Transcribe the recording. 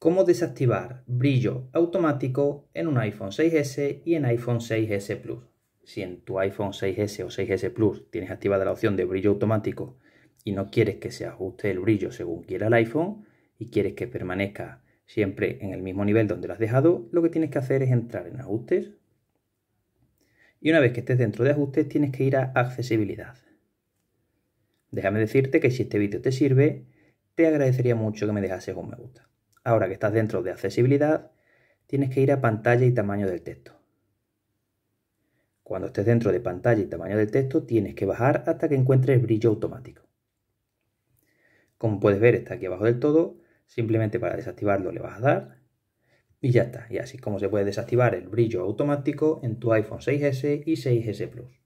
cómo desactivar brillo automático en un iPhone 6S y en iPhone 6S Plus. Si en tu iPhone 6S o 6S Plus tienes activada la opción de brillo automático y no quieres que se ajuste el brillo según quiera el iPhone y quieres que permanezca siempre en el mismo nivel donde lo has dejado, lo que tienes que hacer es entrar en ajustes y una vez que estés dentro de ajustes tienes que ir a accesibilidad. Déjame decirte que si este vídeo te sirve, te agradecería mucho que me dejases un me gusta. Ahora que estás dentro de accesibilidad, tienes que ir a pantalla y tamaño del texto. Cuando estés dentro de pantalla y tamaño del texto, tienes que bajar hasta que encuentres brillo automático. Como puedes ver, está aquí abajo del todo. Simplemente para desactivarlo le vas a dar y ya está. Y así es como se puede desactivar el brillo automático en tu iPhone 6S y 6S Plus.